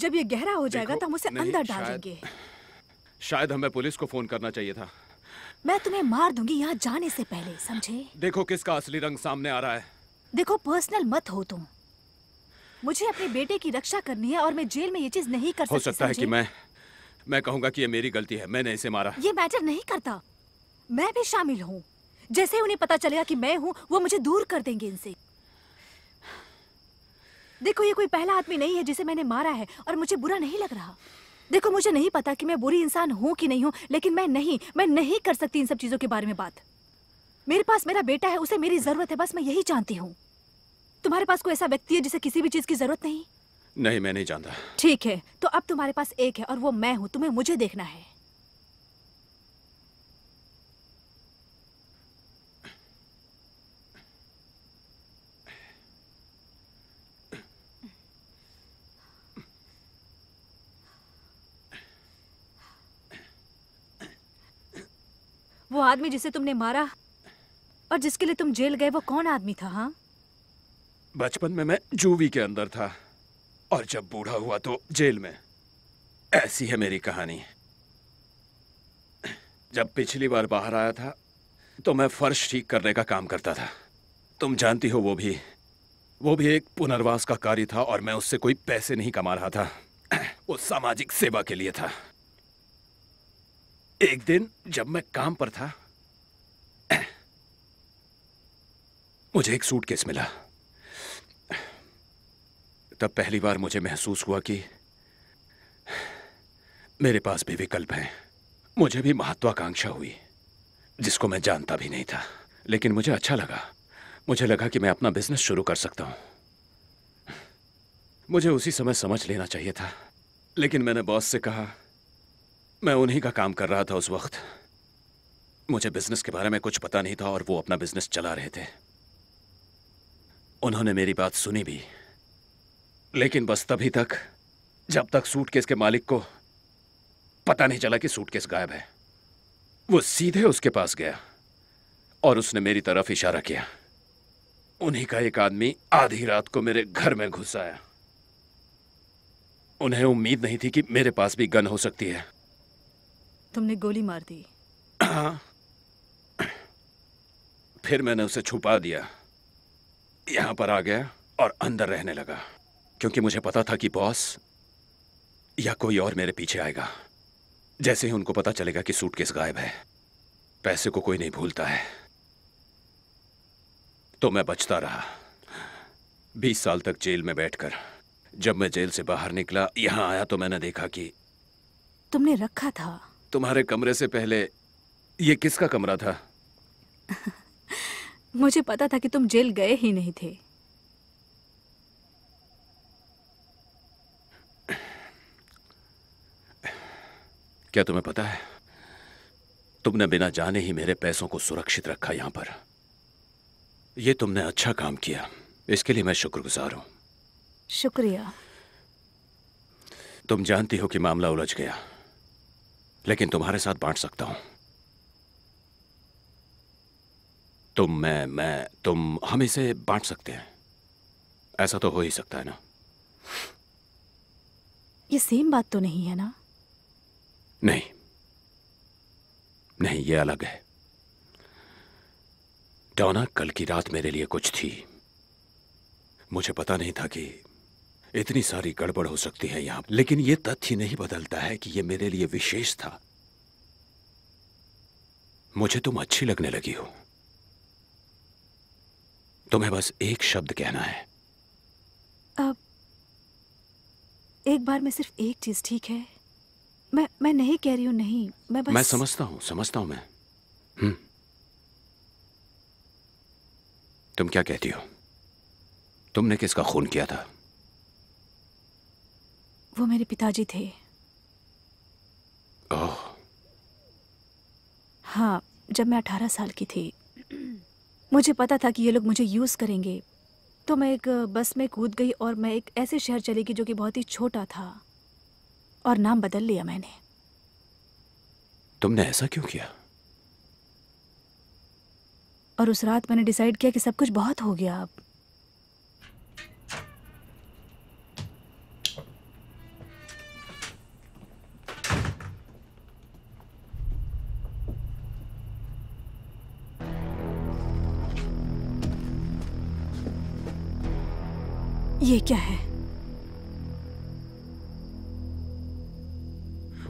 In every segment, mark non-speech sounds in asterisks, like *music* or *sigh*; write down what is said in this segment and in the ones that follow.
जब ये गहरा हो जाएगा तो हम उसे अंदर डालेंगे *sighs* शायद हमें पुलिस को फोन करना चाहिए था मैं तुम्हें मार दूंगी यहाँ जाने से पहले समझे देखो किसका असली रंग सामने आ रहा है देखो पर्सनल मत हो तुम मुझे अपने बेटे की रक्षा करनी है और मैं जेल में ये चीज नहीं कर सकती हो सकता है कि मैं मैं कहूंगा कि ये मेरी गलती है मैंने इसे मारा ये मैटर नहीं करता मैं भी शामिल हूँ जैसे उन्हें पता चलेगा कि मैं हूँ वो मुझे दूर कर देंगे इनसे देखो ये कोई पहला आदमी नहीं है जिसे मैंने मारा है और मुझे बुरा नहीं लग रहा देखो मुझे नहीं पता कि मैं बुरी इंसान हूँ कि नहीं हूँ लेकिन मैं नहीं मैं नहीं कर सकती इन सब चीज़ों के बारे में बात मेरे पास मेरा बेटा है उसे मेरी ज़रूरत है बस मैं यही जानती हूँ तुम्हारे पास कोई ऐसा व्यक्ति है जिसे किसी भी चीज़ की ज़रूरत नहीं नहीं मैं नहीं जानता ठीक है तो अब तुम्हारे पास एक है और वो मैं हूँ तुम्हें मुझे देखना है वो आदमी जिसे तुमने मारा और जिसके लिए तुम जेल गए वो कौन आदमी था हाँ बचपन में मैं जूवी के अंदर था और जब बूढ़ा हुआ तो जेल में ऐसी है मेरी कहानी जब पिछली बार बाहर आया था तो मैं फर्श ठीक करने का काम करता था तुम जानती हो वो भी वो भी एक पुनर्वास का कार्य था और मैं उससे कोई पैसे नहीं कमा रहा था *clears throat* वो सामाजिक सेवा के लिए था एक दिन जब मैं काम पर था मुझे एक सूट केस मिला तब पहली बार मुझे महसूस हुआ कि मेरे पास भी विकल्प हैं मुझे भी महत्वाकांक्षा हुई जिसको मैं जानता भी नहीं था लेकिन मुझे अच्छा लगा मुझे लगा कि मैं अपना बिजनेस शुरू कर सकता हूं मुझे उसी समय समझ लेना चाहिए था लेकिन मैंने बॉस से कहा मैं उन्हीं का काम कर रहा था उस वक्त मुझे बिजनेस के बारे में कुछ पता नहीं था और वो अपना बिजनेस चला रहे थे उन्होंने मेरी बात सुनी भी लेकिन बस तभी तक जब तक सूटकेस के मालिक को पता नहीं चला कि सूटकेस गायब है वो सीधे उसके पास गया और उसने मेरी तरफ इशारा किया उन्हीं का एक आदमी आधी रात को मेरे घर में घुस आया उन्हें उम्मीद नहीं थी कि मेरे पास भी गन हो सकती है तुमने गोली मार दी हाँ *coughs* फिर मैंने उसे छुपा दिया यहां पर आ गया और अंदर रहने लगा क्योंकि मुझे पता था कि बॉस या कोई और मेरे पीछे आएगा जैसे ही उनको पता चलेगा कि सूटकेस गायब है पैसे को कोई नहीं भूलता है तो मैं बचता रहा बीस साल तक जेल में बैठकर जब मैं जेल से बाहर निकला यहां आया तो मैंने देखा कि तुमने रखा था तुम्हारे कमरे से पहले ये किसका कमरा था *laughs* मुझे पता था कि तुम जेल गए ही नहीं थे क्या तुम्हें पता है तुमने बिना जाने ही मेरे पैसों को सुरक्षित रखा यहां पर यह तुमने अच्छा काम किया इसके लिए मैं शुक्रगुजार हूं शुक्रिया तुम जानती हो कि मामला उलझ गया लेकिन तुम्हारे साथ बांट सकता हूं तुम मैं मैं तुम हम इसे बांट सकते हैं ऐसा तो हो ही सकता है ना ये सेम बात तो नहीं है ना नहीं नहीं ये अलग है डॉना कल की रात मेरे लिए कुछ थी मुझे पता नहीं था कि इतनी सारी गड़बड़ हो सकती है यहां लेकिन यह तथ्य नहीं बदलता है कि यह मेरे लिए विशेष था मुझे तुम अच्छी लगने लगी हो तुम्हें बस एक शब्द कहना है अब एक बार में सिर्फ एक चीज ठीक है मैं मैं नहीं कह रही हूं नहीं मैं बस... मैं समझता हूं समझता हूं मैं हम्म तुम क्या कहती हो तुमने किसका खून किया था वो मेरे पिताजी थे ओह हाँ जब मैं अठारह साल की थी मुझे पता था कि ये लोग मुझे यूज़ करेंगे तो मैं एक बस में कूद गई और मैं एक ऐसे शहर चली गई जो कि बहुत ही छोटा था और नाम बदल लिया मैंने तुमने ऐसा क्यों किया और उस रात मैंने डिसाइड किया कि सब कुछ बहुत हो गया अब ये क्या है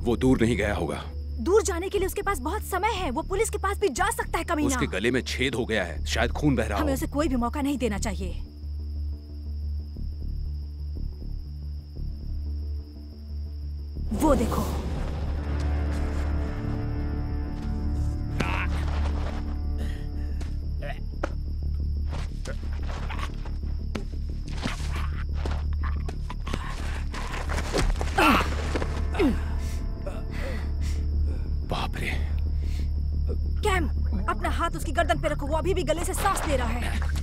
वो दूर नहीं गया होगा दूर जाने के लिए उसके पास बहुत समय है वो पुलिस के पास भी जा सकता है कभी उसके गले में छेद हो गया है शायद खून बह रहा हमें उसे कोई भी मौका नहीं देना चाहिए वो देखो की गर्दन पे रखो वो अभी भी गले से सांस ले रहा है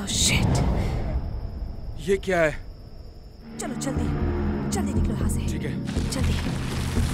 oh, ये क्या है चलो जल्दी जल्दी निकलो यहां से ठीक है जल्दी